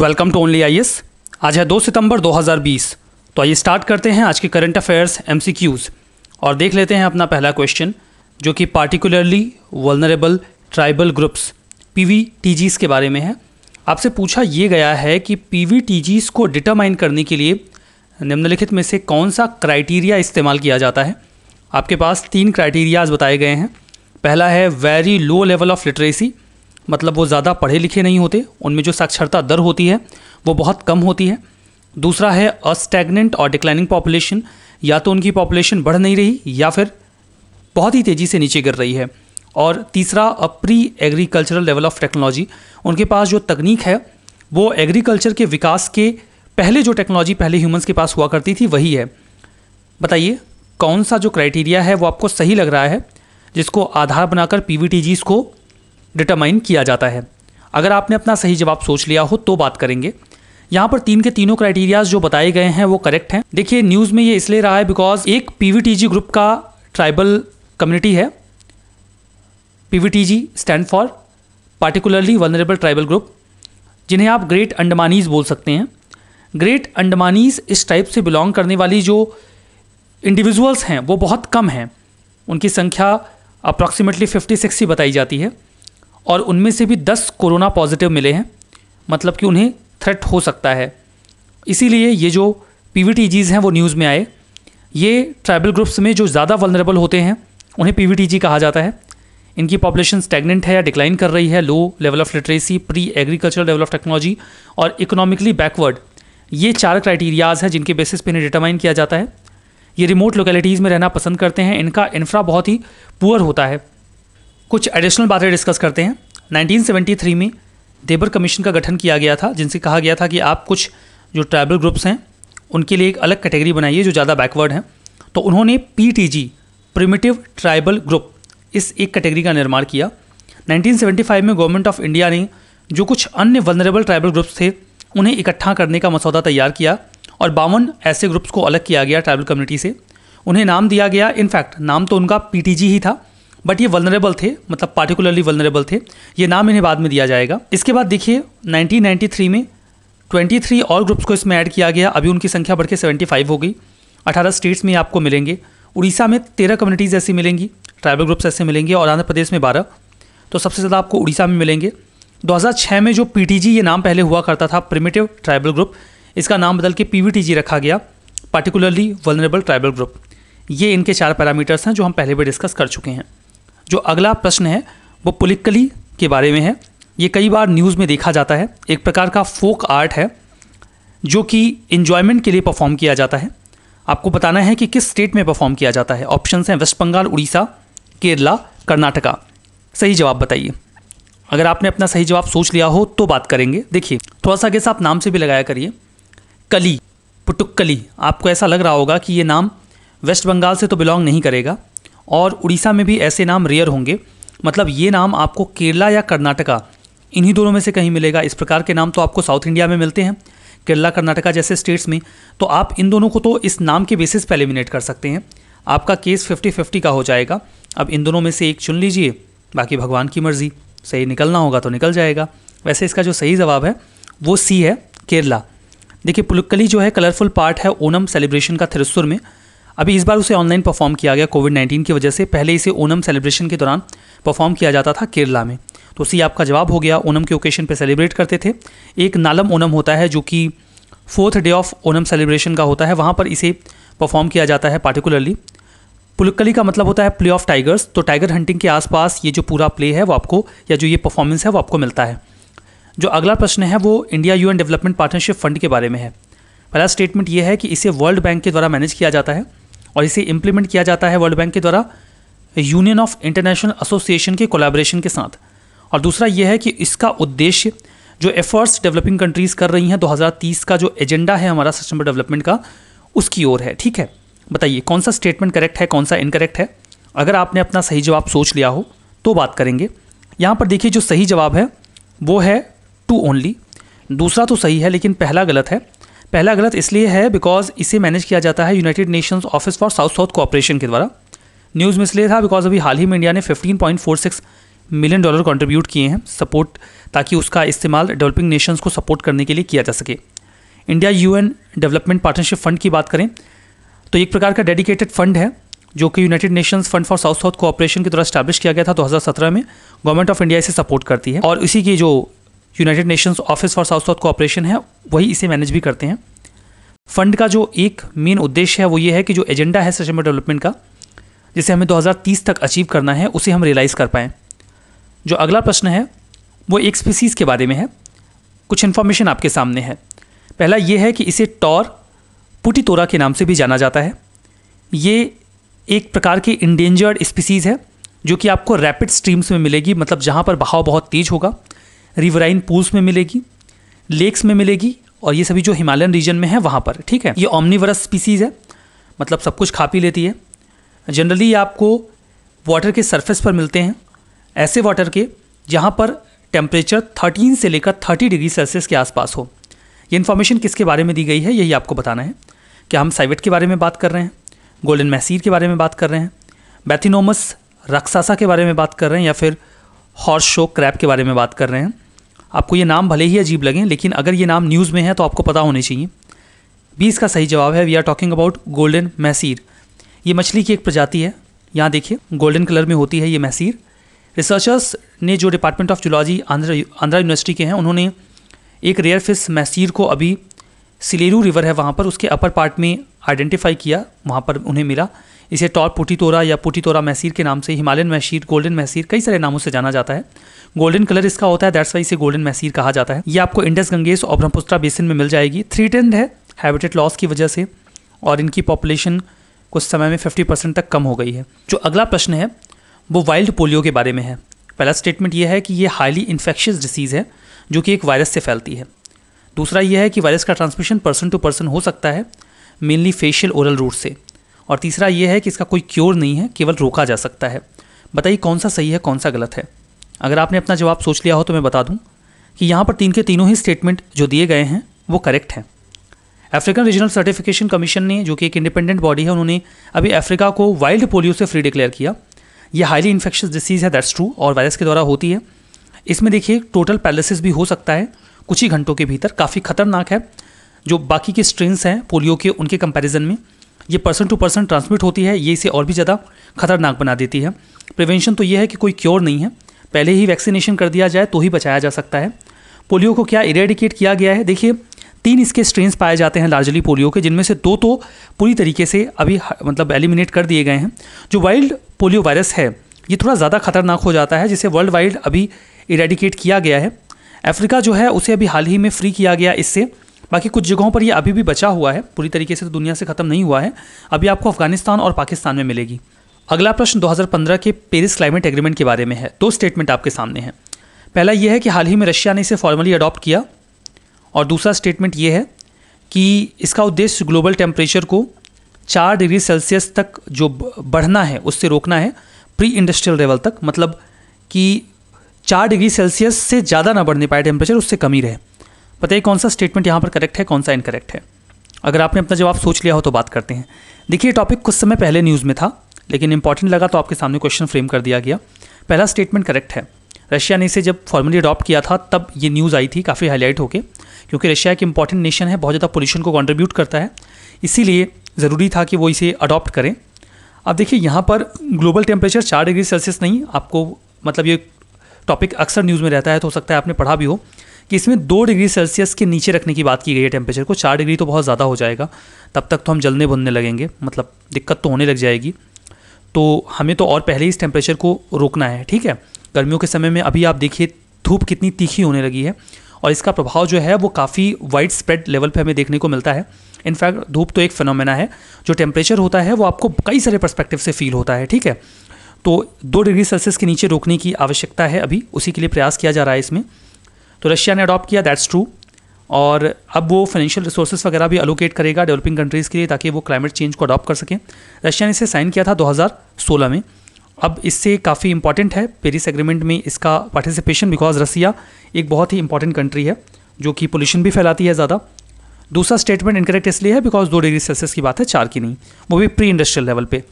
welcome to only I आज है 2 सितंबर 2020 तो आइए स्टार्ट करते हैं आज के करंट अफेयर्स एम और देख लेते हैं अपना पहला क्वेश्चन जो कि particularly vulnerable tribal groups P V के बारे में है आपसे पूछा ये गया है कि पी वी को डिटरमाइन करने के लिए निम्नलिखित में से कौन सा क्राइटीरिया इस्तेमाल किया जाता है आपके पास तीन क्राइटीरियाज बताए गए हैं पहला है very low level of literacy मतलब वो ज़्यादा पढ़े लिखे नहीं होते उनमें जो साक्षरता दर होती है वो बहुत कम होती है दूसरा है अस्टेगनेंट और डिक्लाइनिंग पॉपुलेशन या तो उनकी पॉपुलेशन बढ़ नहीं रही या फिर बहुत ही तेज़ी से नीचे गिर रही है और तीसरा pre agricultural level of technology उनके पास जो तकनीक है वो एग्रीकल्चर के विकास के पहले जो टेक्नोलॉजी पहले ह्यूमंस के पास हुआ करती थी वही है बताइए कौन सा जो क्राइटेरिया है वो आपको सही लग रहा है जिसको आधार बनाकर पी को डिटरमाइन किया जाता है अगर आपने अपना सही जवाब सोच लिया हो तो बात करेंगे यहाँ पर तीन के तीनों क्राइटेरियाज जो बताए गए हैं वो करेक्ट हैं देखिए न्यूज़ में ये इसलिए रहा है बिकॉज एक पी ग्रुप का ट्राइबल कम्युनिटी है P V G stand for particularly vulnerable tribal group जिन्हें आप ग्रेट अंडमानीज बोल सकते हैं ग्रेट अंडमानीज इस टाइप से बिलोंग करने वाली जो इंडिविजुअल्स हैं वो बहुत कम हैं उनकी संख्या अप्रॉक्सीमेटली फिफ्टी ही बताई जाती है और उनमें से भी दस कोरोना पॉजिटिव मिले हैं मतलब कि उन्हें थ्रेट हो सकता है इसीलिए ये जो पी हैं वो न्यूज़ में आए ये ट्राइबल ग्रुप्स में जो ज़्यादा वनरेबल होते हैं उन्हें पी कहा जाता है इनकी पॉपुलेशन स्टेगनेंट है या डिक्लाइन कर रही है low level of literacy pre agricultural level of technology और इकोनॉमिकली बैकवर्ड ये चार क्राइटेरियाज हैं जिनके बेसिस पे इन्हें डिटरमाइन किया जाता है ये रिमोट लोकेलिटीज़ में रहना पसंद करते हैं इनका इंफ्रा बहुत ही पुअर होता है कुछ एडिशनल बातें डिस्कस करते हैं 1973 में देबर कमीशन का गठन किया गया था जिनसे कहा गया था कि आप कुछ जो ट्राइबल ग्रुप्स हैं उनके लिए एक अलग कैटेगरी बनाइए जो ज़्यादा बैकवर्ड हैं तो उन्होंने P G primitive tribal group इस एक कैटेगरी का निर्माण किया 1975 में गवर्नमेंट ऑफ इंडिया ने जो कुछ अन्य वनरेबल ट्राइबल ग्रुप्स थे उन्हें इकट्ठा करने का मसौदा तैयार किया और बावन ऐसे ग्रुप्स को अलग किया गया ट्राइबल कम्युनिटी से उन्हें नाम दिया गया इनफैक्ट नाम तो उनका पीटीजी ही था बट ये वनरेबल थे मतलब पार्टिकुलरली वनरेबल थे ये नाम इन्हें बाद में दिया जाएगा इसके बाद देखिए 1993 में 23 और ग्रुप्स को इसमें ऐड किया गया अभी उनकी संख्या बढ़ के 75 हो गई 18 स्टेट्स में आपको मिलेंगे उड़ीसा में तेरह कम्युनिटीज़ ऐसी मिलेंगी ट्राइबल ग्रुप्स ऐसे मिलेंगे और आंध्र प्रदेश में बारह तो सबसे ज़्यादा आपको उड़ीसा में मिलेंगे 2006 में जो पीटीजी ये नाम पहले हुआ करता था प्रिमेटिव ट्राइबल ग्रुप इसका नाम बदल के पीवीटीजी रखा गया पार्टिकुलरली वनरेबल ट्राइबल ग्रुप ये इनके चार पैरामीटर्स हैं जो हम पहले भी डिस्कस कर चुके हैं जो अगला प्रश्न है वो पुलिकली के बारे में है ये कई बार न्यूज़ में देखा जाता है एक प्रकार का फोक आर्ट है जो कि इन्जॉयमेंट के लिए परफॉर्म किया जाता है आपको बताना है कि किस स्टेट में परफॉर्म किया जाता है ऑप्शन हैं वेस्ट बंगाल उड़ीसा केरला कर्नाटका सही जवाब बताइए अगर आपने अपना सही जवाब सोच लिया हो तो बात करेंगे देखिए थोड़ा सा कैसा आप नाम से भी लगाया करिए कली पुटुक्कली आपको ऐसा लग रहा होगा कि ये नाम वेस्ट बंगाल से तो बिलोंग नहीं करेगा और उड़ीसा में भी ऐसे नाम रेयर होंगे मतलब ये नाम आपको केरला या कर्नाटका इन्हीं दोनों में से कहीं मिलेगा इस प्रकार के नाम तो आपको साउथ इंडिया में मिलते हैं केरला कर्नाटका जैसे स्टेट्स में तो आप इन दोनों को तो इस नाम के बेसिस पर एलिमिनेट कर सकते हैं आपका केस फिफ्टी फिफ्टी का हो जाएगा अब इन दोनों में से एक चुन लीजिए बाकी भगवान की मर्ज़ी सही निकलना होगा तो निकल जाएगा वैसे इसका जो सही जवाब है वो सी है केरला देखिए पुलुक्कली जो है कलरफुल पार्ट है ओनम सेलिब्रेशन का थिरुस्सुर में अभी इस बार उसे ऑनलाइन परफॉर्म किया गया कोविड नाइन्टीन की वजह से पहले इसे ओनम सेलिब्रेशन के दौरान परफॉर्म किया जाता था केरला में तो सी आपका जवाब हो गया ओनम के ओकेशन पर सेलिब्रेट करते थे एक नालम ओनम होता है जो कि fourth day of Onam celebration का होता है वहाँ पर इसे परफॉर्म किया जाता है पार्टिकुलरली पुलक्कली का मतलब होता है प्ले ऑफ टाइगर्स तो टाइगर हंटिंग के आसपास ये जो पूरा प्ले है वो आपको या जो ये परफॉर्मेंस है वो आपको मिलता है जो अगला प्रश्न है वो India UN development partnership fund के बारे में है पहला स्टेटमेंट ये है कि इसे वर्ल्ड बैंक के द्वारा मैनेज किया जाता है और इसे इम्प्लीमेंट किया जाता है वर्ल्ड बैंक के द्वारा यूनियन ऑफ इंटरनेशनल एसोसिएशन के कोलाब्रेशन के साथ और दूसरा यह है कि इसका उद्देश्य जो एफर्ट्स डेवलपिंग कंट्रीज़ कर रही हैं 2030 का जो एजेंडा है हमारा सस्टेनेबल डेवलपमेंट का उसकी ओर है ठीक है बताइए कौन सा स्टेटमेंट करेक्ट है कौन सा इनकरेक्ट है अगर आपने अपना सही जवाब सोच लिया हो तो बात करेंगे यहाँ पर देखिए जो सही जवाब है वो है टू ओनली दूसरा तो सही है लेकिन पहला गलत है पहला गलत इसलिए है बिकॉज इसे मैनेज किया जाता है United Nations office for south south cooperation के द्वारा न्यूज़ में इसलिए था बिकॉज अभी हाल ही में इंडिया ने 15.46 मिलियन डॉलर कंट्रीब्यूट किए हैं सपोर्ट ताकि उसका इस्तेमाल डेवलपिंग नेशंस को सपोर्ट करने के लिए किया जा सके India UN development partnership fund की बात करें तो एक प्रकार का डेडिकेटेड फंड है जो कि United Nations fund for south south cooperation के द्वारा स्टैब्लिश किया गया था 2017 में गवर्नमेंट ऑफ इंडिया इसे सपोर्ट करती है और इसी की जो United Nations office for south south cooperation है वही इसे मैनेज भी करते हैं फंड का जो एक मेन उद्देश्य है वो ये है कि जो एजेंडा है सस्टेनेबल डेवलपमेंट का जिसे हमें 2030 तक अचीव करना है उसे हम रियलाइज़ कर पाएँ जो अगला प्रश्न है वो एक स्पीसीज़ के बारे में है कुछ इन्फॉर्मेशन आपके सामने है पहला ये है कि इसे टॉर पुटी तोरा के नाम से भी जाना जाता है ये एक प्रकार की इंडेंजर्ड स्पीसीज़ है जो कि आपको रैपिड स्ट्रीम्स में मिलेगी मतलब जहाँ पर बहाव बहुत तेज़ होगा रिवराइन पूल्स में मिलेगी लेक्स में मिलेगी और ये सभी जो हिमालयन रीजन में है वहाँ पर ठीक है ये ओमनीवरस स्पीसीज़ है मतलब सब कुछ खा पी लेती है जनरली आपको वाटर के सरफेस पर मिलते हैं ऐसे वाटर के जहाँ पर टेम्परेचर 13 से लेकर 30 डिग्री सेल्सियस के आसपास हो ये इन्फॉर्मेशन किसके बारे में दी गई है यही आपको बताना है क्या हम साइवेट के बारे में बात कर रहे हैं गोल्डन मैसीर के बारे में बात कर रहे हैं बैथिनोमस रक्सासा के बारे में बात कर रहे हैं या फिर हॉर्स शो क्रैप के बारे में बात कर रहे हैं आपको ये नाम भले ही अजीब लगें लेकिन अगर ये नाम न्यूज़ में है तो आपको पता होने चाहिए बीस का सही जवाब है we are talking about golden mahseer ये मछली की एक प्रजाति है यहाँ देखिए गोल्डन कलर में होती है ये मैसीर रिसर्चर्स ने जो department of zoology Andhra Andhra university के हैं उन्होंने एक रेयर फिश मैसीर को अभी सिलेरू रिवर है वहाँ पर उसके अपर पार्ट में आइडेंटिफाई किया वहाँ पर उन्हें मिला इसे टॉर पुटी तोरा या पुटी तोरा मैसीर के नाम से हिमालयन मैसीर गोल्डन मैसीर कई सारे नामों से जाना जाता है गोल्डन कलर इसका होता है दैट्स वाई इसे गोल्डन मैसीर कहा जाता है ये आपको इंडस गंगेस और ब्रह्मपुत्रा बेसिन में मिल जाएगी थ्री टेंड है हैबिटेट लॉस की वजह से और इनकी पॉपुलेशन कुछ समय में फिफ्टी परसेंट तक कम हो गई है जो अगला प्रश्न है वो वाइल्ड पोलियो के बारे में है पहला स्टेटमेंट ये है कि ये हाईली इन्फेक्शियस डिसीज़ है जो कि एक वायरस से फैलती है दूसरा यह है कि वायरस का ट्रांसमिशन पर्सन टू पर्सन हो सकता है मेनली फेशियल ओरल रूट से और तीसरा यह है कि इसका कोई क्योर नहीं है केवल रोका जा सकता है बताइए कौन सा सही है कौन सा गलत है अगर आपने अपना जवाब सोच लिया हो तो मैं बता दूं कि यहाँ पर तीन के तीनों ही स्टेटमेंट जो दिए गए हैं वो करेक्ट हैं अफ्रीकन रीजनल सर्टिफिकेशन कमीशन ने जो कि एक इंडिपेंडेंट बॉडी है उन्होंने अभी अफ्रीका को वाइल्ड पोलियो से फ्री डिक्लेयर किया ये हाईली इन्फेक्शस डिसीज़ है दैट्स ट्रू और वायरस के द्वारा होती है इसमें देखिए टोटल पैलेसिस भी हो सकता है कुछ ही घंटों के भीतर काफ़ी खतरनाक है जो बाकी के स्ट्रेंस हैं पोलियो के उनके कंपैरिजन में ये पर्सन टू पर्सन ट्रांसमिट होती है ये इसे और भी ज़्यादा खतरनाक बना देती है प्रिवेंशन तो ये है कि कोई क्योर नहीं है पहले ही वैक्सीनेशन कर दिया जाए तो ही बचाया जा सकता है पोलियो को क्या इरेडिकेट किया गया है देखिए तीन इसके स्ट्रेन्स पाए जाते हैं लार्जली पोलियो के जिनमें से दो तो पूरी तरीके से अभी मतलब एलिमिनेट कर दिए गए हैं जो वाइल्ड पोलियो वायरस है ये थोड़ा ज़्यादा खतरनाक हो जाता है जिसे वर्ल्ड वाइड अभी इरेडिकेट किया गया है अफ्रीका जो है उसे अभी हाल ही में फ्री किया गया इससे बाकी कुछ जगहों पर ये अभी भी बचा हुआ है पूरी तरीके से तो दुनिया से ख़त्म नहीं हुआ है अभी आपको अफगानिस्तान और पाकिस्तान में मिलेगी अगला प्रश्न 2015 के पेरिस क्लाइमेट एग्रीमेंट के बारे में है दो स्टेटमेंट आपके सामने हैं पहला यह है कि हाल ही में रशिया ने इसे फॉर्मली अडॉप्ट किया और दूसरा स्टेटमेंट ये है कि इसका उद्देश्य ग्लोबल टेम्परेचर को चार डिग्री सेल्सियस तक जो बढ़ना है उससे रोकना है प्री इंडस्ट्रियल लेवल तक मतलब कि चार डिग्री सेल्सियस से ज़्यादा ना बढ़ने पाए टेम्परेचर उससे कम ही रहे बताइए कौन सा स्टेटमेंट यहाँ पर करेक्ट है कौन सा इनकरेक्ट है अगर आपने अपना जवाब सोच लिया हो तो बात करते हैं देखिए टॉपिक कुछ समय पहले न्यूज़ में था लेकिन इंपॉर्टेंट लगा तो आपके सामने क्वेश्चन फ्रेम कर दिया गया पहला स्टेटमेंट करेक्ट है रशिया ने इसे जब फॉर्मली अडॉप्ट किया था तब ये न्यूज़ आई थी काफ़ी हाईलाइट होकर क्योंकि रशिया एक इंपॉर्टेंट नेशन है बहुत ज़्यादा पोल्यूशन को कॉन्ट्रीब्यूट करता है इसीलिए ज़रूरी था कि वो इसे अडॉप्ट करें अब देखिए यहाँ पर ग्लोबल टेम्परेचर चार डिग्री सेल्सियस नहीं आपको मतलब ये टॉपिक अक्सर न्यूज़ में रहता है तो हो सकता है आपने पढ़ा भी हो कि इसमें दो डिग्री सेल्सियस के नीचे रखने की बात की गई है टेम्परेचर को चार डिग्री तो बहुत ज़्यादा हो जाएगा तब तक तो हम जलने बुनने लगेंगे मतलब दिक्कत तो होने लग जाएगी तो हमें तो और पहले ही इस टेम्परेचर को रोकना है ठीक है गर्मियों के समय में अभी आप देखिए धूप कितनी तीखी होने लगी है और इसका प्रभाव जो है वो काफ़ी वाइड स्प्रेड लेवल पे हमें देखने को मिलता है इनफैक्ट धूप तो एक फिनोमेना है जो टेम्परेचर होता है वो आपको कई सारे पर्स्पेक्टिव से फील होता है ठीक है तो दो डिग्री सेल्सियस के नीचे रोकने की आवश्यकता है अभी उसी के लिए प्रयास किया जा रहा है इसमें तो रशिया ने अडॉप्ट किया दैट्स ट्रू और अब वो फाइनेंशियल रिसोर्सेज वगैरह भी अलोकेट करेगा डेवलपिंग कंट्रीज़ के लिए ताकि वो क्लाइमेट चेंज को अडॉप्ट कर सकें रशिया ने इसे साइन किया था 2016 में अब इससे काफ़ी इंपॉर्टेंट है पेरिस एग्रीमेंट में इसका पार्टिसिपेशन बिकॉज रसिया एक बहुत ही इंपॉर्टेंट कंट्री है जो कि पोल्यूशन भी फैलाती है ज़्यादा दूसरा स्टेटमेंट इनकरेक्ट इसलिए है बिकॉज दो डिग्री सेल्सियस की बात है चार की नहीं वो भी प्री इंडस्ट्रियल लेवल पर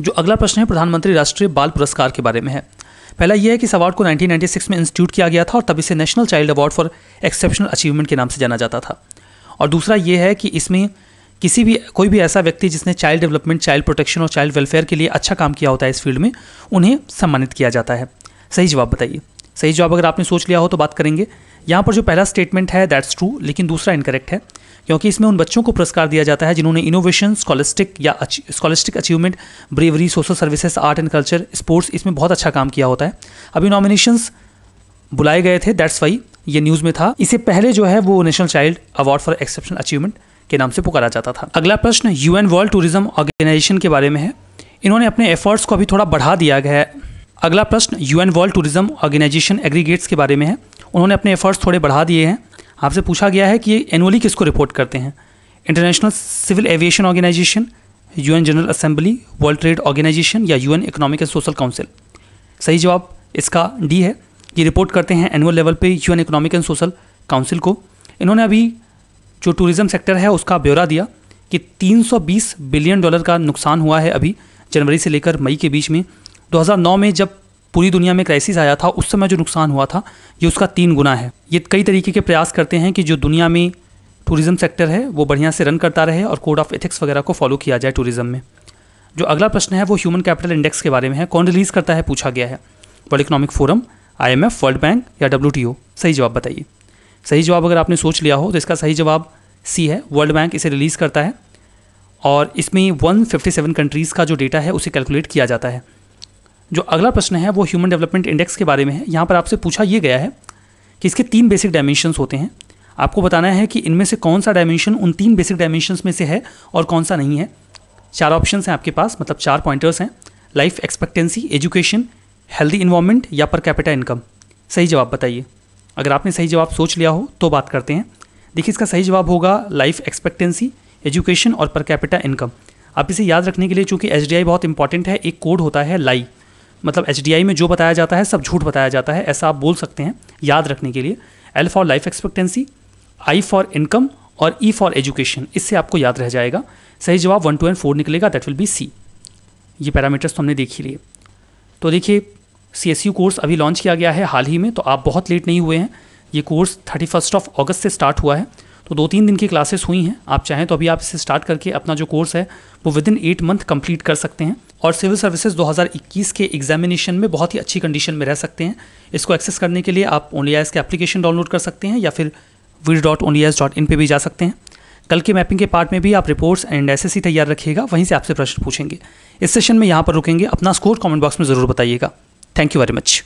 जो अगला प्रश्न है प्रधानमंत्री राष्ट्रीय बाल पुरस्कार के बारे में है पहला यह है कि इस अवार्ड को 1996 में इंस्टीट्यूट किया गया था और तब इसे national child award for exceptional achievement के नाम से जाना जाता था और दूसरा यह है कि इसमें किसी भी कोई भी ऐसा व्यक्ति जिसने चाइल्ड डेवलपमेंट चाइल्ड प्रोटेक्शन और चाइल्ड वेलफेयर के लिए अच्छा काम किया होता है इस फील्ड में उन्हें सम्मानित किया जाता है सही जवाब बताइए सही जवाब अगर आपने सोच लिया हो तो बात करेंगे यहाँ पर जो पहला स्टेटमेंट है दैट्स ट्रू लेकिन दूसरा इनकरेक्ट है क्योंकि इसमें उन बच्चों को पुरस्कार दिया जाता है जिन्होंने इनोवेशन स्कॉलिस्टिक या scholastic achievement bravery social services art and culture sports इसमें बहुत अच्छा काम किया होता है अभी नॉमिनेशंस बुलाए गए थे दैट्स वाई ये न्यूज़ में था इसे पहले जो है वो national child award for exceptional achievement के नाम से पुकारा जाता था अगला प्रश्न यू वर्ल्ड टूरिज्म ऑर्गेनाइजेशन के बारे में है इन्होंने अपने एफर्ट्स को अभी थोड़ा बढ़ा दिया गया है अगला प्रश्न UN world tourism organization aggregates के बारे में है उन्होंने अपने एफर्ट्स थोड़े बढ़ा दिए हैं आपसे पूछा गया है कि ये एनुअली किसको रिपोर्ट करते हैं international civil aviation organization UN general assembly world trade organization या UN economic and social council सही जवाब इसका डी है ये रिपोर्ट करते हैं एनुअल लेवल पे UN economic and social council को इन्होंने अभी जो टूरिज़्म सेक्टर है उसका ब्यौरा दिया कि 320 बिलियन डॉलर का नुकसान हुआ है अभी जनवरी से लेकर मई के बीच में 2009 में जब पूरी दुनिया में क्राइसिस आया था उस समय जो नुकसान हुआ था ये उसका तीन गुना है ये कई तरीके के प्रयास करते हैं कि जो दुनिया में टूरिज्म सेक्टर है वो बढ़िया से रन करता रहे और कोड ऑफ एथिक्स वगैरह को फॉलो किया जाए टूरिज्म में जो अगला प्रश्न है वो ह्यूमन कैपिटल इंडेक्स के बारे में है कौन रिलीज़ करता है पूछा गया है world economic forum F world bank या डब्ल्यू सही जवाब बताइए सही जवाब अगर आपने सोच लिया हो तो इसका सही जवाब सी है वर्ल्ड बैंक इसे रिलीज़ करता है और इसमें 157 कंट्रीज़ का जो डेटा है उसे कैलकुलेट किया जाता है जो अगला प्रश्न है वो ह्यूमन डेवलपमेंट इंडेक्स के बारे में है यहाँ पर आपसे पूछा ये गया है कि इसके तीन बेसिक डायमेंशन होते हैं आपको बताना है कि इनमें से कौन सा डायमेंशन उन तीन बेसिक डायमेंशन में से है और कौन सा नहीं है चार ऑप्शन हैं आपके पास मतलब चार पॉइंटर्स हैं life expectancy education healthy environment या पर कैपिटा इनकम सही जवाब बताइए अगर आपने सही जवाब सोच लिया हो तो बात करते हैं देखिए इसका सही जवाब होगा लाइफ एक्सपेक्टेंसी एजुकेशन और पर कैपिटा इनकम आप इसे याद रखने के लिए चूँकि एच बहुत इंपॉर्टेंट है एक कोड होता है लाई मतलब एच में जो बताया जाता है सब झूठ बताया जाता है ऐसा आप बोल सकते हैं याद रखने के लिए L for life expectancy I for income और ई फॉर एजुकेशन इससे आपको याद रह जाएगा सही जवाब वन टू एंड फोर निकलेगा दैट विल बी सी ये पैरामीटर्स तो हमने देख ही लिए तो देखिए सी एस यू कोर्स अभी लॉन्च किया गया है हाल ही में तो आप बहुत लेट नहीं हुए हैं ये course thirty first of August से स्टार्ट हुआ है तो दो तीन दिन की क्लासेस हुई हैं आप चाहें तो अभी आप इसे स्टार्ट करके अपना जो कोर्स है वो within eight month complete कर सकते हैं और सिविल सर्विसेज 2021 के एग्जामिनेशन में बहुत ही अच्छी कंडीशन में रह सकते हैं इसको एक्सेस करने के लिए आप ओनली के एप्लीकेशन डाउनलोड कर सकते हैं या फिर veer dot only dot in पर भी जा सकते हैं कल के मैपिंग के पार्ट में भी आप रिपोर्ट्स एंड एस तैयार रखिएगा वहीं से आपसे प्रश्न पूछेंगे इस सेशन में यहाँ पर रुकेंगे अपना स्कोर कमेंट बॉक्स में ज़रूर बताइएगा थैंक यू वेरी मच